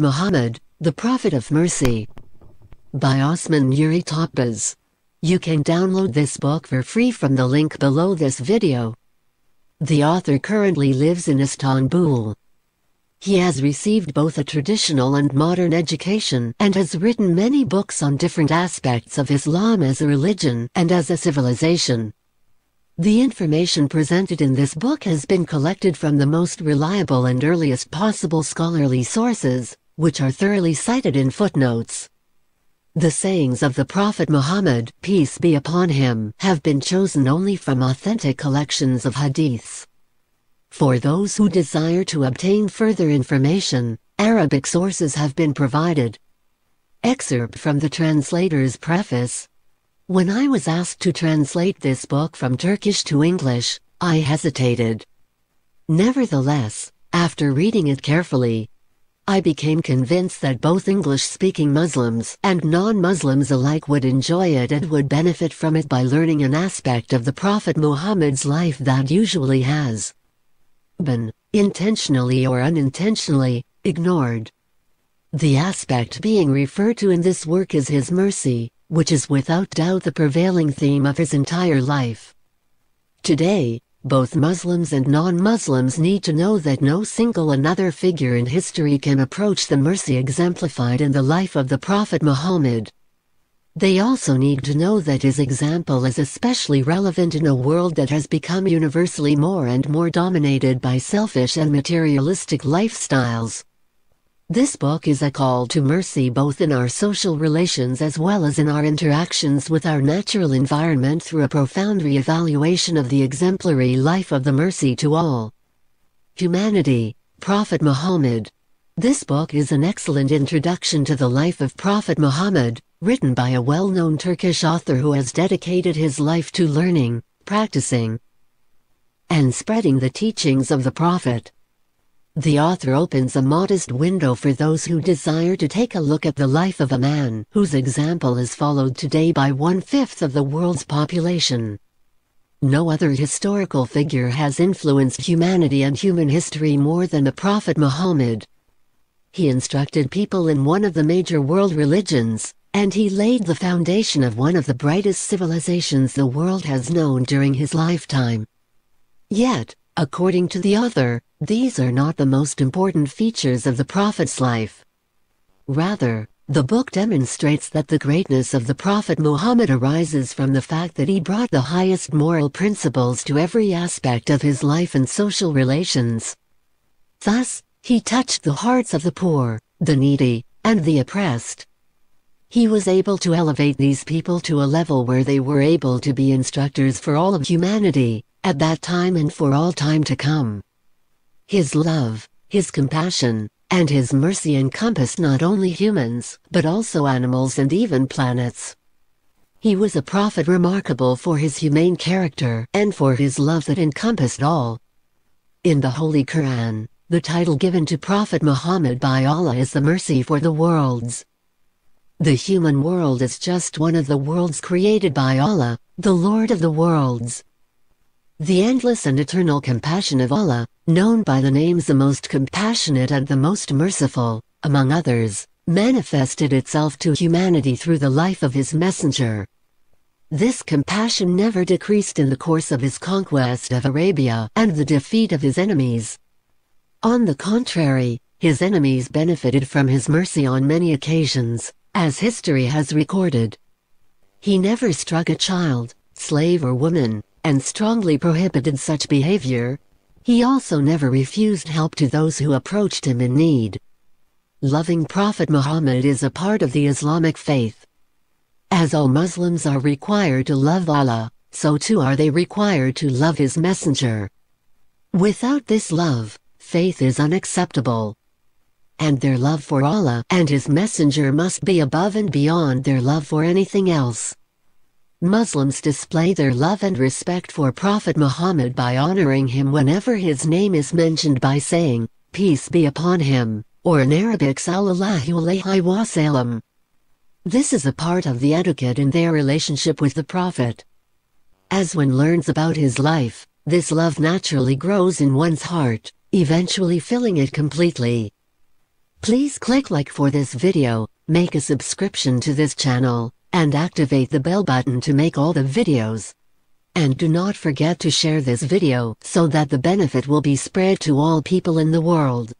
Muhammad, the Prophet of Mercy by Osman Yuri Topaz. You can download this book for free from the link below this video. The author currently lives in Istanbul. He has received both a traditional and modern education and has written many books on different aspects of Islam as a religion and as a civilization. The information presented in this book has been collected from the most reliable and earliest possible scholarly sources, which are thoroughly cited in footnotes. The sayings of the Prophet Muhammad, peace be upon him, have been chosen only from authentic collections of hadiths. For those who desire to obtain further information, Arabic sources have been provided. Excerpt from the translator's preface. When I was asked to translate this book from Turkish to English, I hesitated. Nevertheless, after reading it carefully, I became convinced that both English-speaking Muslims and non-Muslims alike would enjoy it and would benefit from it by learning an aspect of the Prophet Muhammad's life that usually has been, intentionally or unintentionally, ignored. The aspect being referred to in this work is his mercy, which is without doubt the prevailing theme of his entire life. Today, both Muslims and non-Muslims need to know that no single another figure in history can approach the mercy exemplified in the life of the Prophet Muhammad. They also need to know that his example is especially relevant in a world that has become universally more and more dominated by selfish and materialistic lifestyles. This book is a call to mercy both in our social relations as well as in our interactions with our natural environment through a profound re-evaluation of the exemplary life of the mercy to all. Humanity, Prophet Muhammad. This book is an excellent introduction to the life of Prophet Muhammad, written by a well-known Turkish author who has dedicated his life to learning, practicing, and spreading the teachings of the Prophet. The author opens a modest window for those who desire to take a look at the life of a man whose example is followed today by one-fifth of the world's population. No other historical figure has influenced humanity and human history more than the Prophet Muhammad. He instructed people in one of the major world religions, and he laid the foundation of one of the brightest civilizations the world has known during his lifetime. Yet, According to the author, these are not the most important features of the Prophet's life. Rather, the book demonstrates that the greatness of the Prophet Muhammad arises from the fact that he brought the highest moral principles to every aspect of his life and social relations. Thus, he touched the hearts of the poor, the needy, and the oppressed. He was able to elevate these people to a level where they were able to be instructors for all of humanity at that time and for all time to come. His love, His compassion, and His mercy encompass not only humans, but also animals and even planets. He was a prophet remarkable for his humane character and for his love that encompassed all. In the Holy Quran, the title given to Prophet Muhammad by Allah is the mercy for the worlds. The human world is just one of the worlds created by Allah, the Lord of the worlds, the endless and eternal compassion of Allah, known by the names the most compassionate and the most merciful, among others, manifested itself to humanity through the life of his messenger. This compassion never decreased in the course of his conquest of Arabia and the defeat of his enemies. On the contrary, his enemies benefited from his mercy on many occasions, as history has recorded. He never struck a child, slave or woman, and strongly prohibited such behavior. He also never refused help to those who approached him in need. Loving Prophet Muhammad is a part of the Islamic faith. As all Muslims are required to love Allah, so too are they required to love His Messenger. Without this love, faith is unacceptable. And their love for Allah and His Messenger must be above and beyond their love for anything else. Muslims display their love and respect for Prophet Muhammad by honoring him whenever his name is mentioned by saying, Peace be upon him, or in Arabic Sallallahu Alaihi Wasallam. This is a part of the etiquette in their relationship with the Prophet. As one learns about his life, this love naturally grows in one's heart, eventually filling it completely. Please click like for this video, make a subscription to this channel, and activate the bell button to make all the videos. And do not forget to share this video so that the benefit will be spread to all people in the world.